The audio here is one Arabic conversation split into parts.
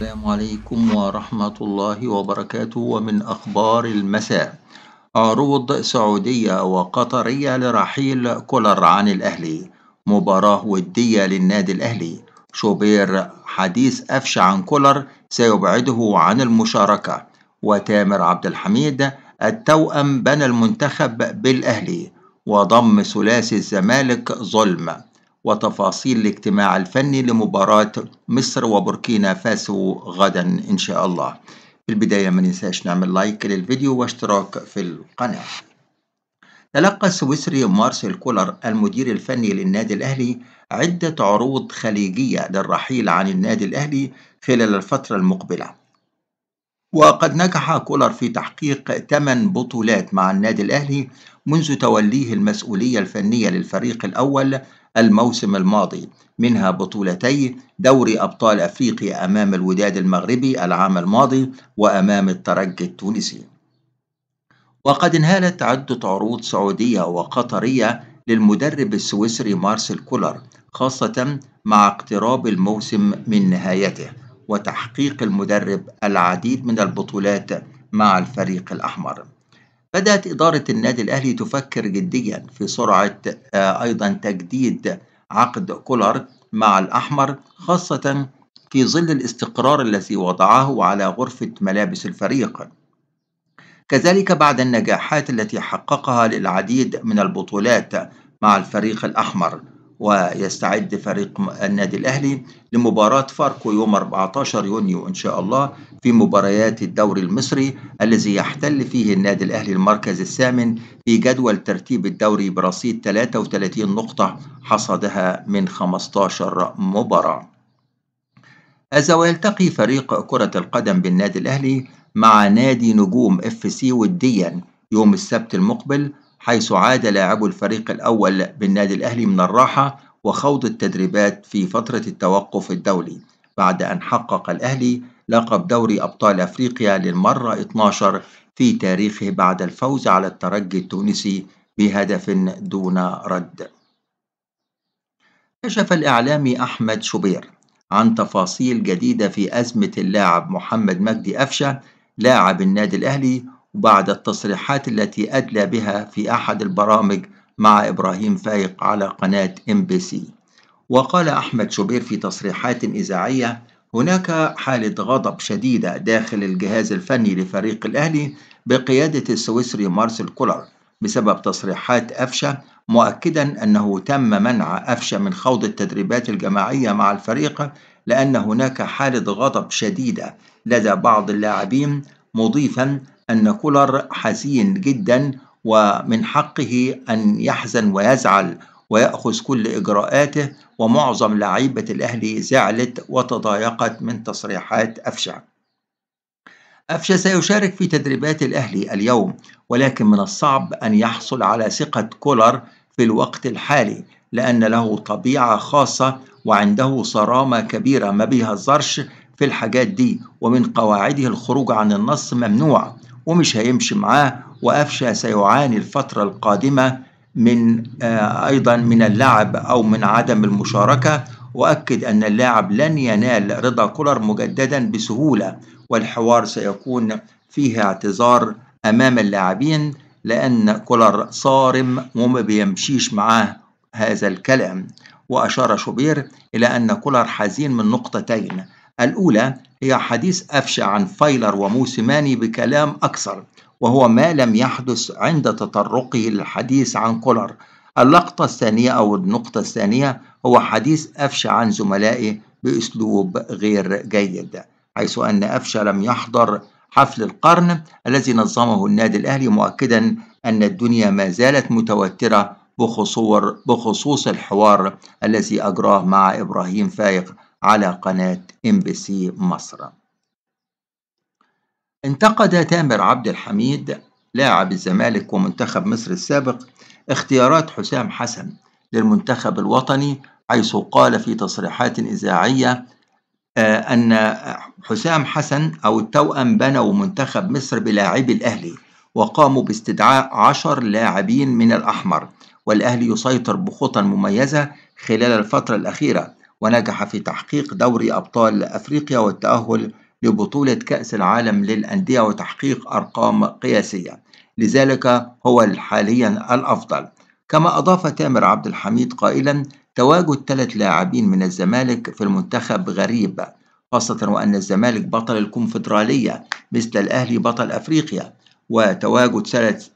السلام عليكم ورحمة الله وبركاته ومن أخبار المساء عروض سعودية وقطرية لرحيل كولر عن الأهلي مباراة ودية للنادي الأهلي شوبير حديث أفشى عن كولر سيبعده عن المشاركة وتامر عبد الحميد التوأم بنى المنتخب بالأهلي وضم ثلاثي الزمالك ظلم وتفاصيل الاجتماع الفني لمباراة مصر وبوركينا فاسو غدا إن شاء الله في البداية ما ننساش نعمل لايك للفيديو واشتراك في القناة تلقى السويسري مارسيل كولر المدير الفني للنادي الأهلي عدة عروض خليجية للرحيل عن النادي الأهلي خلال الفترة المقبلة وقد نجح كولر في تحقيق 8 بطولات مع النادي الأهلي منذ توليه المسؤولية الفنية للفريق الأول الموسم الماضي منها بطولتي دوري أبطال أفريقيا أمام الوداد المغربي العام الماضي وأمام الترجي التونسي وقد انهالت عدة عروض سعودية وقطرية للمدرب السويسري مارسيل كولر خاصة مع اقتراب الموسم من نهايته وتحقيق المدرب العديد من البطولات مع الفريق الأحمر بدأت إدارة النادي الأهلي تفكر جديا في سرعة آه، أيضا تجديد عقد كولر مع الأحمر خاصة في ظل الاستقرار الذي وضعه على غرفة ملابس الفريق كذلك بعد النجاحات التي حققها للعديد من البطولات مع الفريق الأحمر ويستعد فريق النادي الأهلي لمباراة فاركو يوم 14 يونيو إن شاء الله في مباريات الدوري المصري الذي يحتل فيه النادي الأهلي المركز الثامن في جدول ترتيب الدوري برصيد 33 نقطة حصدها من 15 مباراة هذا ويلتقي فريق كرة القدم بالنادي الأهلي مع نادي نجوم اف سي وديا يوم السبت المقبل حيث عاد لاعبو الفريق الأول بالنادي الأهلي من الراحة وخوض التدريبات في فترة التوقف الدولي بعد أن حقق الأهلي لقب دوري أبطال أفريقيا للمرة 12 في تاريخه بعد الفوز على الترجي التونسي بهدف دون رد. كشف الإعلامي أحمد شوبير عن تفاصيل جديدة في أزمة اللاعب محمد مجدي أفشة لاعب النادي الأهلي بعد التصريحات التي أدلى بها في أحد البرامج مع إبراهيم فايق على قناة ام بي سي وقال أحمد شوبير في تصريحات إذاعية هناك حالة غضب شديدة داخل الجهاز الفني لفريق الأهلي بقيادة السويسري مارسيل كولر بسبب تصريحات أفشة مؤكدا أنه تم منع أفشة من خوض التدريبات الجماعية مع الفريق لأن هناك حالة غضب شديدة لدى بعض اللاعبين مضيفا أن كولر حزين جدا ومن حقه أن يحزن ويزعل ويأخذ كل إجراءاته ومعظم لعيبة الأهلي زعلت وتضايقت من تصريحات أفشع أفشا سيشارك في تدريبات الأهلي اليوم ولكن من الصعب أن يحصل على ثقة كولر في الوقت الحالي لأن له طبيعة خاصة وعنده صرامة كبيرة ما بيهزرش في الحاجات دي ومن قواعده الخروج عن النص ممنوع ومش هيمشي معاه وقفشه سيعاني الفترة القادمة من آه، أيضا من اللعب أو من عدم المشاركة وأكد أن اللاعب لن ينال رضا كولر مجددا بسهولة والحوار سيكون فيه اعتذار أمام اللاعبين لأن كولر صارم وما بيمشيش معاه هذا الكلام وأشار شوبير إلى أن كولر حزين من نقطتين الأولى هي حديث أفشى عن فايلر وموسيماني بكلام أكثر وهو ما لم يحدث عند تطرقه للحديث عن كولر اللقطة الثانية أو النقطة الثانية هو حديث أفشى عن زملائه بأسلوب غير جيد حيث أن أفشى لم يحضر حفل القرن الذي نظمه النادي الأهلي مؤكدا أن الدنيا ما زالت متوترة بخصوص الحوار الذي أجراه مع إبراهيم فايق على قناة ام بي سي مصر انتقد تامر عبد الحميد لاعب الزمالك ومنتخب مصر السابق اختيارات حسام حسن للمنتخب الوطني حيث قال في تصريحات إذاعية آه، أن حسام حسن أو التوأم بنوا منتخب مصر بلاعبي الأهلي وقاموا باستدعاء عشر لاعبين من الأحمر والأهلي يسيطر بخطى مميزة خلال الفترة الأخيرة ونجح في تحقيق دوري أبطال أفريقيا والتأهل لبطولة كأس العالم للأندية وتحقيق أرقام قياسية لذلك هو حاليا الأفضل كما أضاف تامر عبد الحميد قائلا تواجد ثلاث لاعبين من الزمالك في المنتخب غريب خاصة وأن الزمالك بطل الكونفدرالية مثل الأهلي بطل أفريقيا وتواجد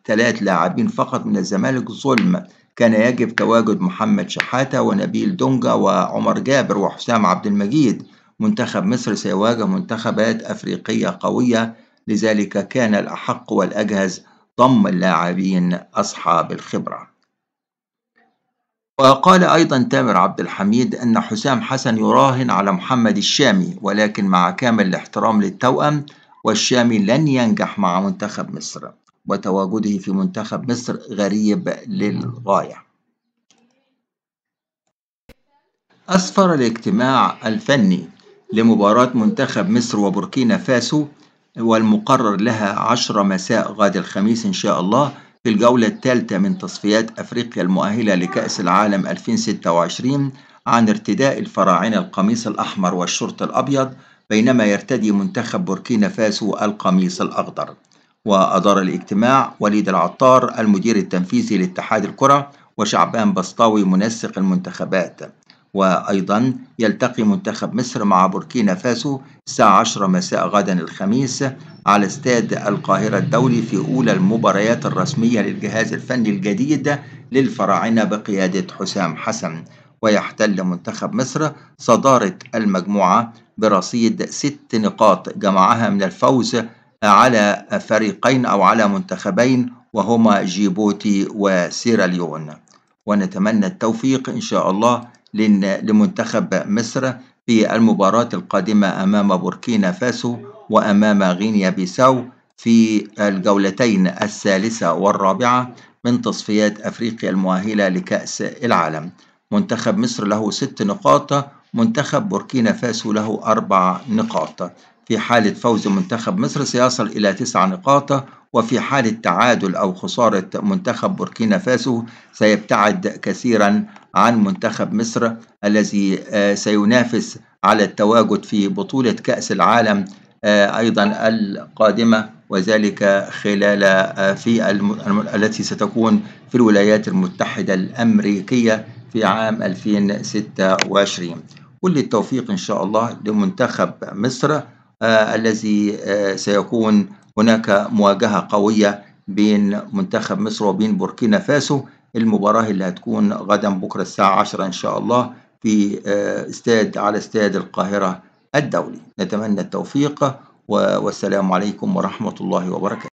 ثلاث لاعبين فقط من الزمالك ظلم كان يجب تواجد محمد شحاتة ونبيل دونجا وعمر جابر وحسام عبد المجيد منتخب مصر سيواجه منتخبات أفريقية قوية لذلك كان الأحق والأجهز ضم اللاعبين أصحاب الخبرة وقال أيضا تامر عبد الحميد أن حسام حسن يراهن على محمد الشامي ولكن مع كامل الاحترام للتوأم والشامي لن ينجح مع منتخب مصر وتواجده في منتخب مصر غريب للغاية أسفر الاجتماع الفني لمباراة منتخب مصر وبوركينا فاسو والمقرر لها 10 مساء غد الخميس إن شاء الله في الجولة الثالثة من تصفيات أفريقيا المؤهلة لكأس العالم 2026 عن ارتداء الفراعنة القميص الأحمر والشورت الأبيض بينما يرتدي منتخب بوركينا فاسو القميص الأخضر وأدار الاجتماع وليد العطار المدير التنفيذي لاتحاد الكرة وشعبان بسطاوي منسق المنتخبات وأيضا يلتقي منتخب مصر مع بوركينا فاسو الساعة 10 مساء غدا الخميس على استاد القاهرة الدولي في أولى المباريات الرسمية للجهاز الفني الجديد للفراعنة بقيادة حسام حسن ويحتل منتخب مصر صدارة المجموعة برصيد ست نقاط جمعها من الفوز على فريقين أو على منتخبين وهما جيبوتي وسيراليون ونتمنى التوفيق إن شاء الله لمنتخب مصر في المباراة القادمة أمام بوركينا فاسو وأمام غينيا بيساو في الجولتين الثالثة والرابعة من تصفيات أفريقيا المؤهلة لكأس العالم منتخب مصر له ست نقاط منتخب بوركينا فاسو له أربع نقاط في حالة فوز منتخب مصر سيصل إلى تسع نقاط وفي حالة تعادل أو خسارة منتخب بوركينا فاسو سيبتعد كثيرا عن منتخب مصر الذي آه، سينافس على التواجد في بطولة كأس العالم آه، أيضا القادمة وذلك خلال آه، في الم... التي ستكون في الولايات المتحدة الأمريكية في عام 2026 كل التوفيق إن شاء الله لمنتخب مصر آه، الذي آه، سيكون هناك مواجهة قوية بين منتخب مصر وبين بوركينا فاسو المباراة اللي هتكون غدا بكرة الساعة 10 إن شاء الله في آه، استاد على استاد القاهرة الدولي نتمنى التوفيق والسلام عليكم ورحمة الله وبركاته